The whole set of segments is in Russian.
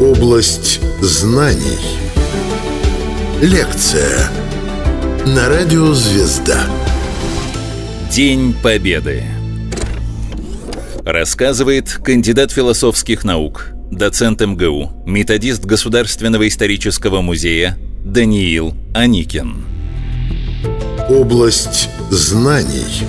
Область знаний. Лекция на радио «Звезда». День Победы. Рассказывает кандидат философских наук, доцент МГУ, методист Государственного исторического музея Даниил Аникин. Область знаний.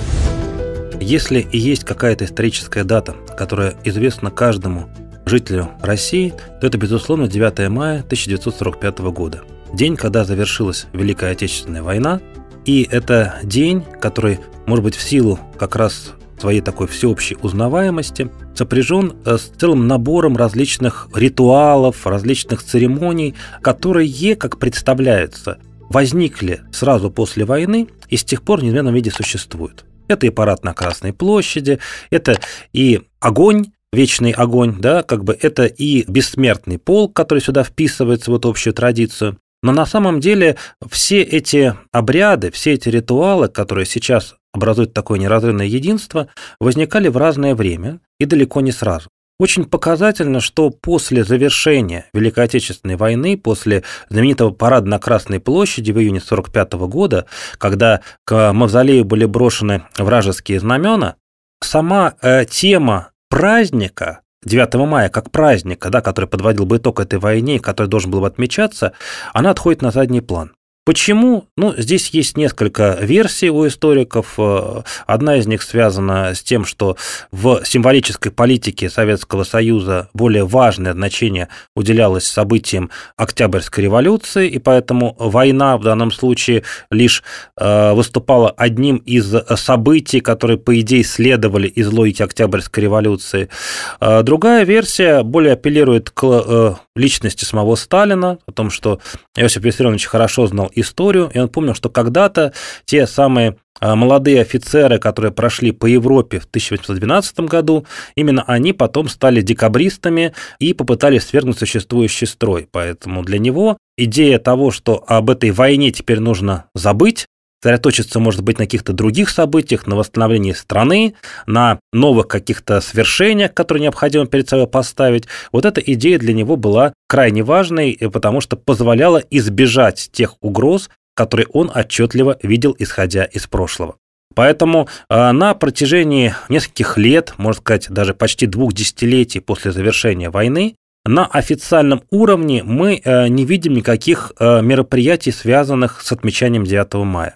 Если и есть какая-то историческая дата, которая известна каждому жителю России, то это, безусловно, 9 мая 1945 года. День, когда завершилась Великая Отечественная война, и это день, который, может быть, в силу как раз своей такой всеобщей узнаваемости, сопряжен э, с целым набором различных ритуалов, различных церемоний, которые, как представляется, возникли сразу после войны и с тех пор в неизменном виде существуют. Это и парад на Красной площади, это и огонь, вечный огонь, да, как бы это и бессмертный полк, который сюда вписывается в эту общую традицию. Но на самом деле все эти обряды, все эти ритуалы, которые сейчас образуют такое неразрывное единство, возникали в разное время и далеко не сразу. Очень показательно, что после завершения Великой Отечественной войны, после знаменитого парада на Красной площади в июне 1945 года, когда к мавзолею были брошены вражеские знамена, сама э, тема праздника 9 мая как праздника, да, который подводил бы итог этой войне, который должен был бы отмечаться, она отходит на задний план. Почему? Ну, здесь есть несколько версий у историков. Э, одна из них связана с тем, что в символической политике Советского Союза более важное значение уделялось событиям Октябрьской революции, и поэтому война в данном случае лишь э, выступала одним из событий, которые, по идее, следовали из логики Октябрьской революции. Э, другая версия более апеллирует к личности самого Сталина, о том, что Иосиф Виссарионович хорошо знал историю, и он помнил, что когда-то те самые а, молодые офицеры, которые прошли по Европе в 1812 году, именно они потом стали декабристами и попытались свергнуть существующий строй. Поэтому для него идея того, что об этой войне теперь нужно забыть, сосредоточиться, может быть, на каких-то других событиях, на восстановлении страны, на новых каких-то свершениях, которые необходимо перед собой поставить. Вот эта идея для него была крайне важной, потому что позволяла избежать тех угроз, которые он отчетливо видел, исходя из прошлого. Поэтому а, на протяжении нескольких лет, можно сказать, даже почти двух десятилетий после завершения войны, на официальном уровне мы э, не видим никаких э, мероприятий, связанных с отмечанием 9 мая.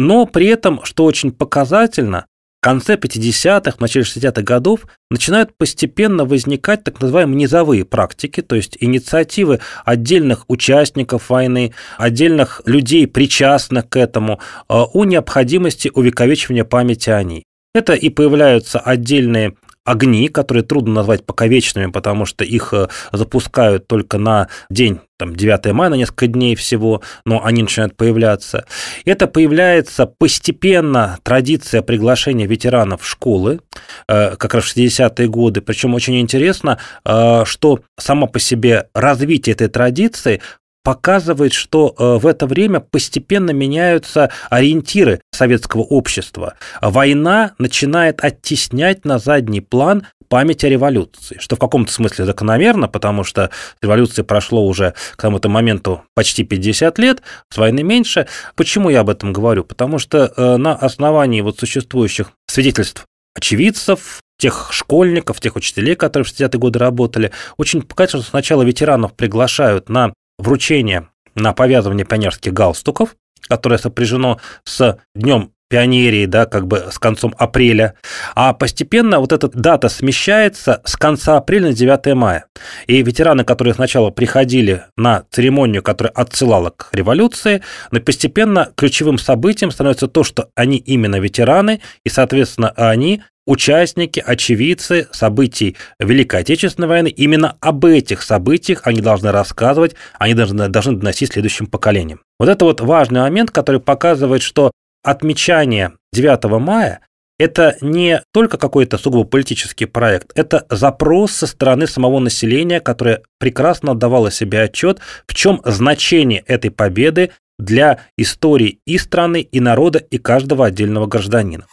Но при этом, что очень показательно, в конце 50-х, в начале 60-х годов начинают постепенно возникать так называемые низовые практики, то есть инициативы отдельных участников войны, отдельных людей, причастных к этому, э, о необходимости увековечивания памяти о ней. Это и появляются отдельные огни, которые трудно назвать пока вечными, потому что их э, запускают только на день там, 9 мая на несколько дней всего, но они начинают появляться. Это появляется постепенно традиция приглашения ветеранов в школы, э, как раз в 60-е годы. Причем очень интересно, э, что само по себе развитие этой традиции показывает, что э, в это время постепенно меняются ориентиры советского общества. Война начинает оттеснять на задний план память о революции, что в каком-то смысле закономерно, потому что революция прошло уже к тому-то моменту почти 50 лет, с войны меньше. Почему я об этом говорю? Потому что э, на основании вот существующих свидетельств очевидцев, тех школьников, тех учителей, которые в 60-е годы работали. Очень показательно, что сначала ветеранов приглашают на вручение на повязывание пионерских галстуков, которое сопряжено с Днем пионерии, да, как бы с концом апреля, а постепенно вот эта дата смещается с конца апреля на 9 мая. И ветераны, которые сначала приходили на церемонию, которая отсылала к революции, но постепенно ключевым событием становится то, что они именно ветераны, и, соответственно, они участники, очевидцы событий Великой Отечественной войны. Именно об этих событиях они должны рассказывать, они должны, должны доносить следующим поколениям. Вот это вот важный момент, который показывает, что отмечание 9 мая это не только какой-то сугубо политический проект, это запрос со стороны самого населения, которое прекрасно отдавало себе отчет, в чем значение этой победы для истории и страны, и народа, и каждого отдельного гражданина.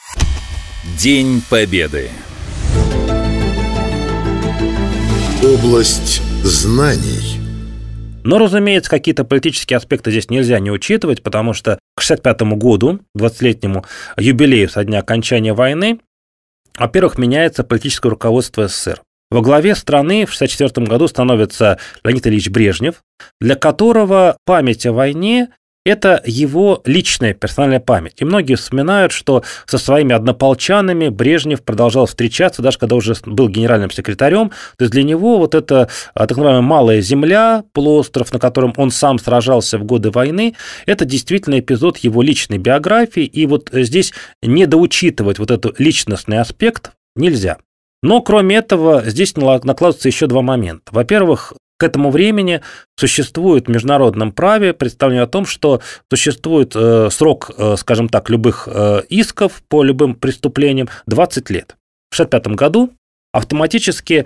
День Победы. Область знаний. Но, разумеется, какие-то политические аспекты здесь нельзя не учитывать, потому что к 65 году, 20-летнему юбилею со дня окончания войны, во-первых, меняется политическое руководство СССР. Во главе страны в 1964 году становится Леонид Ильич Брежнев, для которого память о войне это его личная персональная память. И многие вспоминают, что со своими однополчанами Брежнев продолжал встречаться, даже когда уже был генеральным секретарем. То есть для него вот эта а, так называемая малая земля, полуостров, на котором он сам сражался в годы войны, это действительно эпизод его личной биографии. И вот здесь недоучитывать вот этот личностный аспект нельзя. Но кроме этого, здесь накладываются еще два момента. Во-первых, к этому времени существует в международном праве представление о том, что существует э, срок, э, скажем так, любых э, исков по любым преступлениям 20 лет. В 1965 году автоматически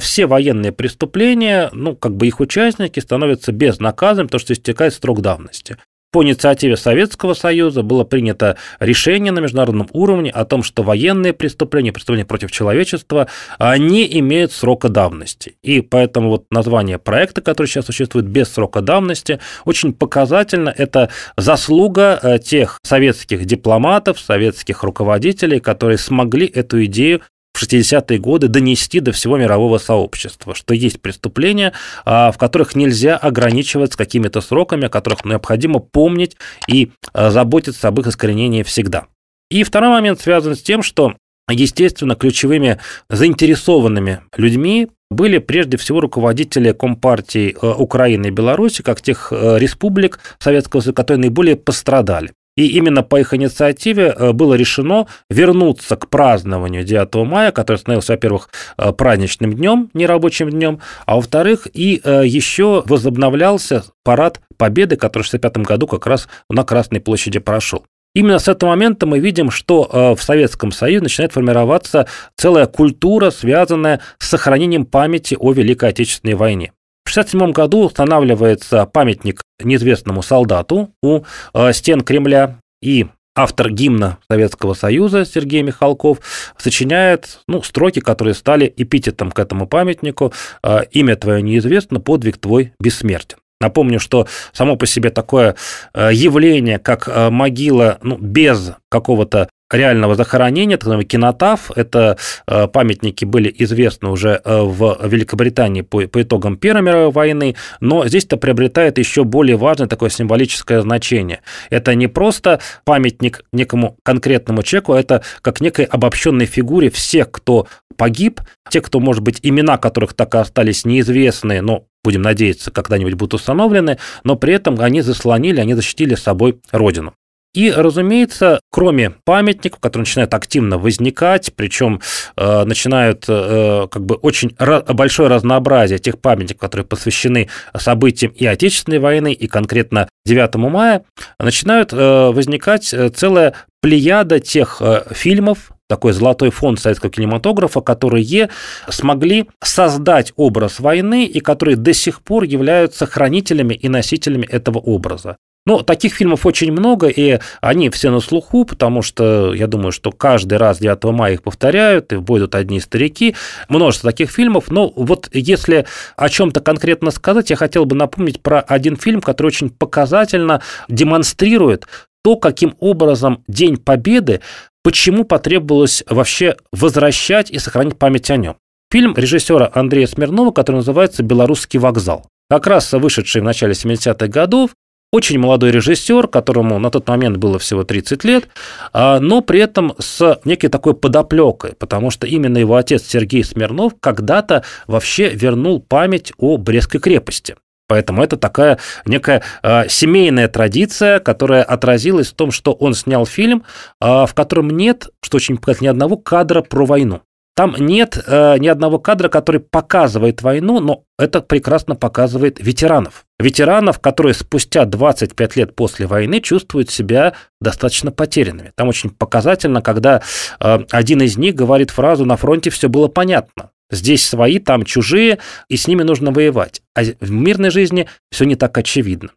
все военные преступления, ну, как бы их участники становятся безнаказанными, потому что истекает срок давности по инициативе Советского Союза было принято решение на международном уровне о том, что военные преступления, преступления против человечества, они имеют срока давности. И поэтому вот название проекта, который сейчас существует без срока давности, очень показательно. Это заслуга э, тех советских дипломатов, советских руководителей, которые смогли эту идею 60-е годы донести до всего мирового сообщества, что есть преступления, а, в которых нельзя ограничиваться какими-то сроками, о которых необходимо помнить и а, заботиться об их искоренении всегда. И второй момент связан с тем, что Естественно, ключевыми заинтересованными людьми были прежде всего руководители Компартии э, Украины и Беларуси, как тех э, республик Советского Союза, которые наиболее пострадали. И именно по их инициативе э, было решено вернуться к празднованию 9 мая, который становился, во-первых, э, праздничным днем, нерабочим днем, а во-вторых, и э, еще возобновлялся парад Победы, который в 1965 году как раз на Красной площади прошел. Именно с этого момента мы видим, что в Советском Союзе начинает формироваться целая культура, связанная с сохранением памяти о Великой Отечественной войне. В 1967 году устанавливается памятник неизвестному солдату у э, стен Кремля, и автор гимна Советского Союза Сергей Михалков сочиняет ну, строки, которые стали эпитетом к этому памятнику э, «Имя твое неизвестно, подвиг твой бессмертен». Напомню, что само по себе такое э, явление, как могила ну, без какого-то реального захоронения, так называемый кинотаф. Это э, памятники были известны уже э, в Великобритании по, по итогам Первой мировой войны, но здесь это приобретает еще более важное такое символическое значение. Это не просто памятник некому конкретному человеку, а это как некой обобщенной фигуре всех, кто погиб, те, кто, может быть, имена которых так и остались неизвестны, но будем надеяться, когда-нибудь будут установлены, но при этом они заслонили, они защитили собой Родину. И, разумеется, кроме памятников, которые начинают активно возникать, причем э, начинают э, как бы очень ra- большое разнообразие тех памятников, которые посвящены событиям и Отечественной войны, и конкретно 9 мая, начинают э, возникать э, целая плеяда тех э, фильмов, такой золотой фонд советского кинематографа, которые смогли создать образ войны и которые до сих пор являются хранителями и носителями этого образа. Ну, таких фильмов очень много, и они все на слуху, потому что я думаю, что каждый раз 9 мая их повторяют, и в одни старики. Множество таких фильмов. Но вот если о чем-то конкретно сказать, я хотел бы напомнить про один фильм, который очень показательно демонстрирует то, каким образом День Победы, почему потребовалось вообще возвращать и сохранить память о нем. Фильм режиссера Андрея Смирнова, который называется «Белорусский вокзал» как раз вышедший в начале 70-х годов, очень молодой режиссер, которому на тот момент было всего 30 лет, а, но при этом с некой такой подоплекой, потому что именно его отец Сергей Смирнов когда-то вообще вернул память о Брестской крепости. Поэтому это такая некая э, семейная традиция, которая отразилась в том, что он снял фильм, э, в котором нет, что очень показать, ни одного кадра про войну. Там нет э, ни одного кадра, который показывает войну, но это прекрасно показывает ветеранов. Ветеранов, которые спустя 25 лет после войны чувствуют себя достаточно потерянными. Там очень показательно, когда э, один из них говорит фразу «на фронте все было понятно». Здесь свои, там чужие, и с ними нужно воевать. А в мирной жизни все не так очевидно.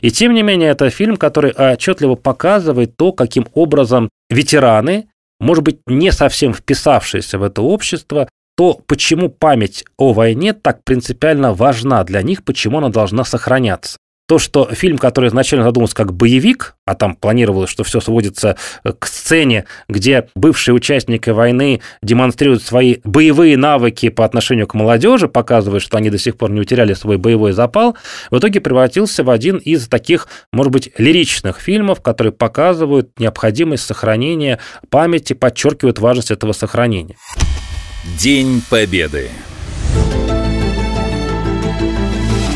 И тем не менее, это фильм, который отчетливо показывает то, каким образом ветераны может быть, не совсем вписавшиеся в это общество, то почему память о войне так принципиально важна для них, почему она должна сохраняться то, что фильм, который изначально задумывался как боевик, а там планировалось, что все сводится э, к сцене, где бывшие участники войны демонстрируют свои боевые навыки по отношению к молодежи, показывают, что они до сих пор не утеряли свой боевой запал, в итоге превратился в один из таких, может быть, лиричных фильмов, которые показывают необходимость сохранения памяти, подчеркивают важность этого сохранения. День Победы.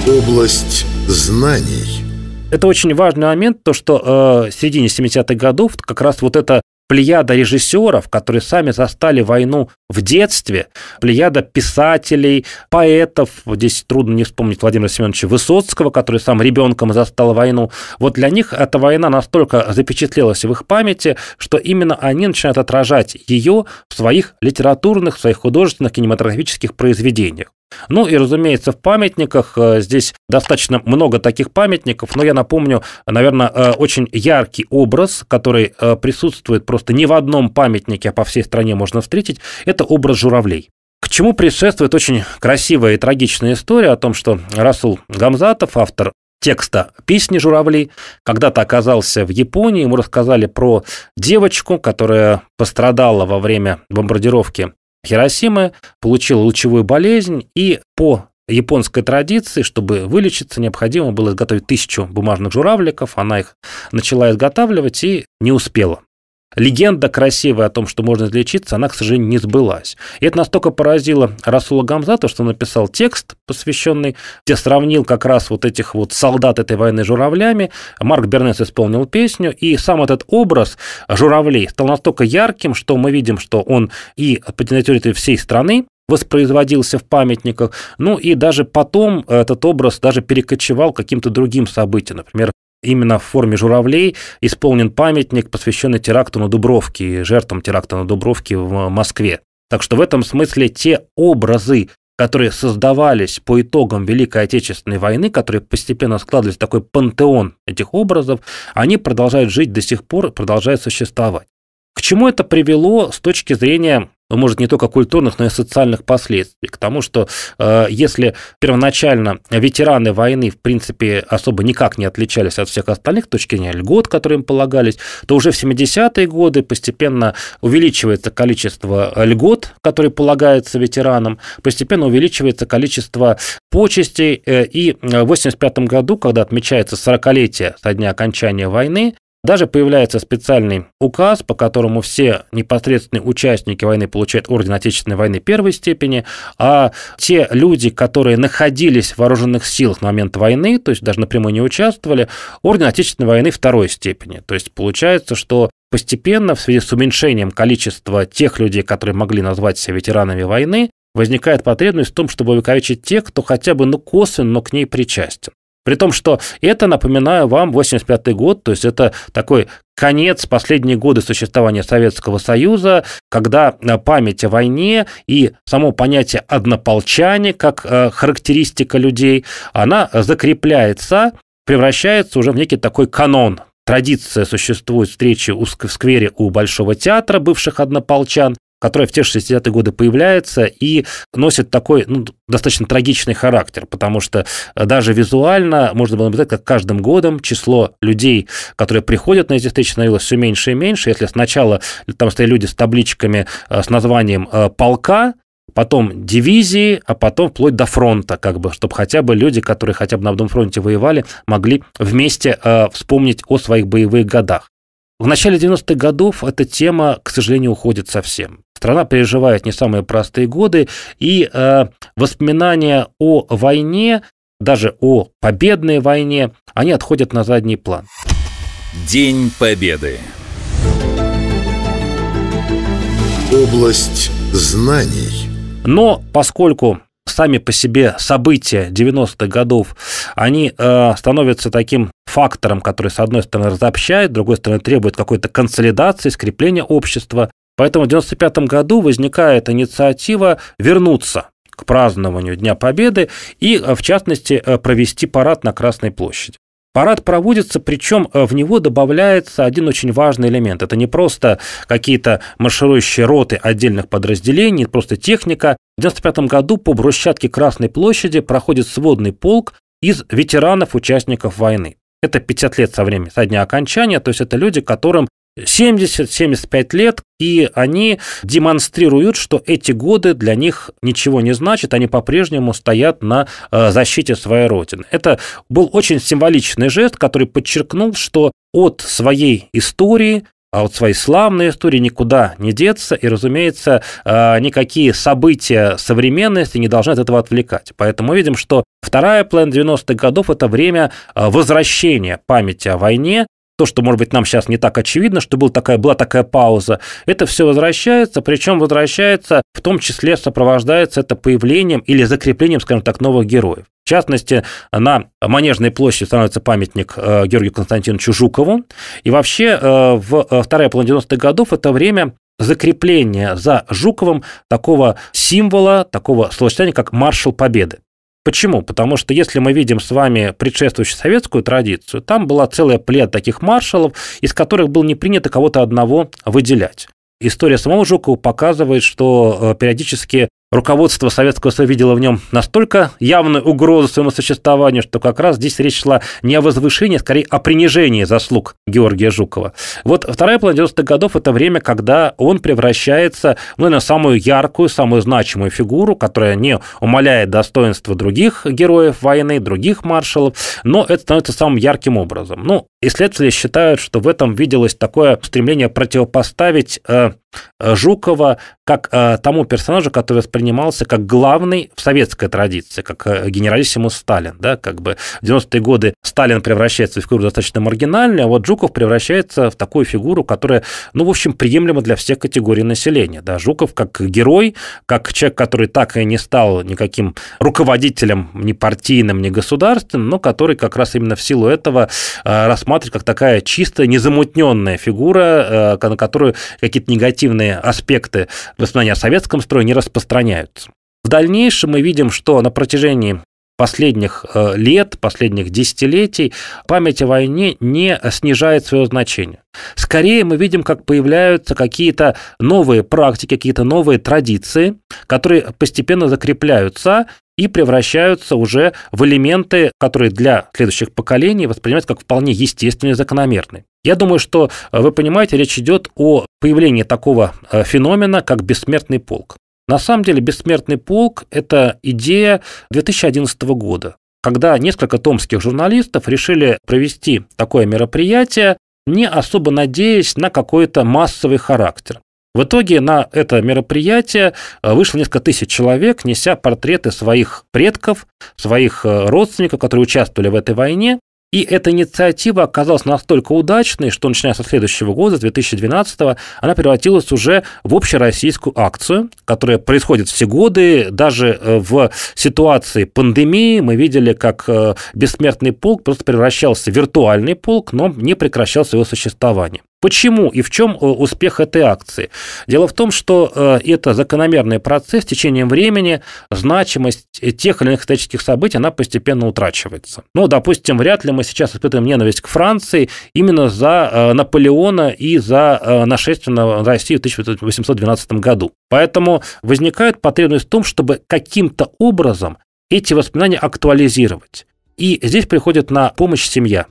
Область знаний. Это очень важный момент, то, что э, в середине 70-х годов как раз вот эта плеяда режиссеров, которые сами застали войну в детстве, плеяда писателей, поэтов, здесь трудно не вспомнить Владимира Семеновича Высоцкого, который сам ребенком застал войну. Вот для них эта война настолько запечатлелась в их памяти, что именно они начинают отражать ее в своих литературных, в своих художественных, кинематографических произведениях. Ну и, разумеется, в памятниках э, здесь достаточно много таких памятников, но я напомню, наверное, э, очень яркий образ, который э, присутствует просто не в одном памятнике, а по всей стране можно встретить, это образ журавлей. К чему предшествует очень красивая и трагичная история о том, что Расул Гамзатов, автор текста песни «Журавли», когда-то оказался в Японии, ему рассказали про девочку, которая пострадала во время бомбардировки Хиросима получила лучевую болезнь, и по японской традиции, чтобы вылечиться, необходимо было изготовить тысячу бумажных журавликов. Она их начала изготавливать и не успела легенда красивая о том, что можно излечиться, она, к сожалению, не сбылась. И это настолько поразило Расула Гамзата, что он написал текст, посвященный, где сравнил как раз вот этих вот солдат этой войны журавлями. Марк Бернес исполнил песню, и сам этот образ журавлей стал настолько ярким, что мы видим, что он и на территории всей страны воспроизводился в памятниках. Ну и даже потом этот образ даже перекочевал каким-то другим событиям. Например, именно в форме журавлей исполнен памятник, посвященный теракту на Дубровке, жертвам теракта на Дубровке в э, Москве. Так что в этом смысле те образы, которые создавались по итогам Великой Отечественной войны, которые постепенно складывались в такой пантеон этих образов, они продолжают жить до сих пор, продолжают существовать. К чему это привело с точки зрения ну, может, не только культурных, но и социальных последствий. К тому, что э, если первоначально ветераны войны, в принципе, особо никак не отличались от всех остальных, точки зрения льгот, которые им полагались, то уже в 70-е годы постепенно увеличивается количество льгот, которые полагаются ветеранам, постепенно увеличивается количество почестей, э, и э, в 85 году, когда отмечается 40-летие со дня окончания войны, даже появляется специальный указ, по которому все непосредственные участники войны получают орден Отечественной войны первой степени, а те люди, которые находились в вооруженных силах на момент войны, то есть даже напрямую не участвовали, орден Отечественной войны второй степени. То есть получается, что постепенно в связи с уменьшением количества тех людей, которые могли назвать себя ветеранами войны, возникает потребность в том, чтобы увековечить тех, кто хотя бы ну, косвенно, но к ней причастен. При том, что это, напоминаю вам, 85 год, то есть это такой конец, последние годы существования Советского Союза, когда э, память о войне и само понятие «однополчане» как э, характеристика людей, она закрепляется, превращается уже в некий такой канон, традиция существует встречи в сквере у Большого театра бывших однополчан которая в те 60-е годы появляется и носит такой ну, достаточно трагичный характер, потому что э, даже визуально можно было наблюдать, как каждым годом число людей, которые приходят на эти встречи, становилось все меньше и меньше. Если сначала там стояли люди с табличками э, с названием э, полка, потом дивизии, а потом вплоть до фронта, как бы, чтобы хотя бы люди, которые хотя бы на одном фронте воевали, могли вместе э, вспомнить о своих боевых годах. В начале 90-х годов эта тема, к сожалению, уходит совсем. Страна переживает не самые простые годы, и э, воспоминания о войне, даже о победной войне, они отходят на задний план. День Победы. Область знаний. Но поскольку сами по себе события 90-х годов, они э, становятся таким фактором, который, с одной стороны, разобщает, с другой стороны, требует какой-то консолидации, скрепления общества. Поэтому в 95 году возникает инициатива вернуться к празднованию Дня Победы и, э, в частности, э, провести парад на Красной площади. Парад проводится, причем э, в него добавляется один очень важный элемент. Это не просто какие-то марширующие роты отдельных подразделений, просто техника. В 1995 году по брусчатке Красной площади проходит сводный полк из ветеранов-участников войны. Это 50 лет со времени, со дня окончания, то есть это люди, которым 70-75 лет, и они демонстрируют, что эти годы для них ничего не значат, они по-прежнему стоят на э, защите своей родины. Это был очень символичный жест, который подчеркнул, что от своей истории а вот своей славной истории никуда не деться, и, разумеется, э, никакие события современности не должны от этого отвлекать. Поэтому мы видим, что вторая план 90-х годов – это время э, возвращения памяти о войне, то, что, может быть, нам сейчас не так очевидно, что был такая, была такая пауза, это все возвращается, причем возвращается, в том числе сопровождается это появлением или закреплением, скажем так, новых героев. В частности, на Манежной площади становится памятник э, Георгию Константиновичу Жукову. И вообще, э, в э, вторая половина 90-х годов это время закрепления за Жуковым такого символа, такого словосочетания, как «маршал Победы». Почему? Потому что если мы видим с вами предшествующую советскую традицию, там была целая плея таких маршалов, из которых было не принято кого-то одного выделять. История самого Жукова показывает, что э, периодически руководство Советского Союза видело в нем настолько явную угрозу своему существованию, что как раз здесь речь шла не о возвышении, а скорее о принижении заслуг Георгия Жукова. Вот вторая половина 90-х годов – это время, когда он превращается ну, на самую яркую, самую значимую фигуру, которая не умаляет достоинства других героев войны, других маршалов, но это становится самым ярким образом. Ну, исследователи считают, что в этом виделось такое стремление противопоставить э, Э, Жукова как э, тому персонажу, который воспринимался как главный в советской традиции, как э, генералиссимус Сталин. Да, как бы в 90-е годы Сталин превращается в фигуру достаточно маргинальную, а вот Жуков превращается в такую фигуру, которая, ну, в общем, приемлема для всех категорий населения. Да. Жуков как герой, как человек, который так и не стал никаким руководителем ни партийным, ни государственным, но который как раз именно в силу этого э, рассматривает как такая чистая, незамутненная фигура, э, на которую какие-то негативные негативные аспекты воспоминаний о советском строе не распространяются. В дальнейшем мы видим, что на протяжении последних э, лет, последних десятилетий память о войне не снижает свое значение. Скорее мы видим, как появляются какие-то новые практики, какие-то новые традиции, которые постепенно закрепляются и превращаются уже в элементы, которые для следующих поколений воспринимаются как вполне естественные и закономерные. Я думаю, что э, вы понимаете, речь идет о появлении такого э, феномена, как бессмертный полк. На самом деле, бессмертный полк – это идея 2011 года, когда несколько томских журналистов решили провести такое мероприятие, не особо надеясь на какой-то массовый характер. В итоге на это мероприятие э, вышло несколько тысяч человек, неся портреты своих предков, своих э, родственников, которые участвовали в этой войне. И эта инициатива оказалась настолько удачной, что начиная со следующего года, с 2012, она превратилась уже в общероссийскую акцию, которая происходит все годы. Даже э, в ситуации пандемии мы видели, как бессмертный полк просто превращался в виртуальный полк, но не прекращал своего существования. Почему и в чем э, успех этой акции? Дело в том, что э, это закономерный процесс, с течением времени значимость э, тех или иных исторических событий, она постепенно утрачивается. Ну, допустим, вряд ли мы сейчас испытываем ненависть к Франции именно за Наполеона и за нашествие на Россию в 1812 году. Поэтому возникает потребность в том, чтобы каким-то образом эти воспоминания актуализировать. И здесь приходит на помощь семья.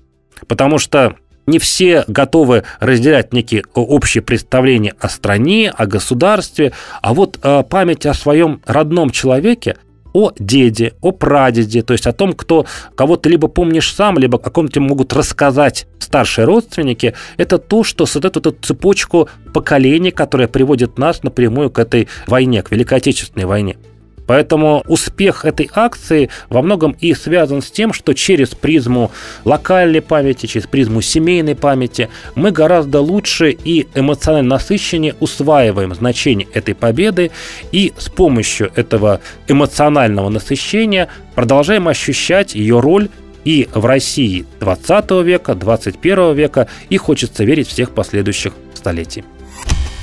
Потому что не все готовы разделять некие э, общие представления о стране, о государстве, а вот э, память о своем родном человеке о деде, о прадеде, то есть о том, кто кого ты либо помнишь сам, либо о ком тебе могут рассказать старшие родственники, это то, что создает вот эту цепочку поколений, которая приводит нас напрямую к этой войне, к Великой Отечественной войне. Поэтому успех этой акции во многом и связан с тем, что через призму локальной памяти, через призму семейной памяти мы гораздо лучше и эмоционально насыщеннее усваиваем значение этой победы и с помощью этого эмоционального насыщения продолжаем ощущать ее роль и в России 20 века, 21 века, и хочется верить всех последующих столетий.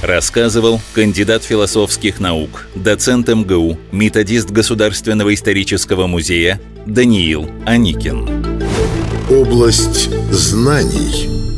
Рассказывал кандидат философских наук, доцент МГУ, методист Государственного исторического музея Даниил Аникин. Область знаний –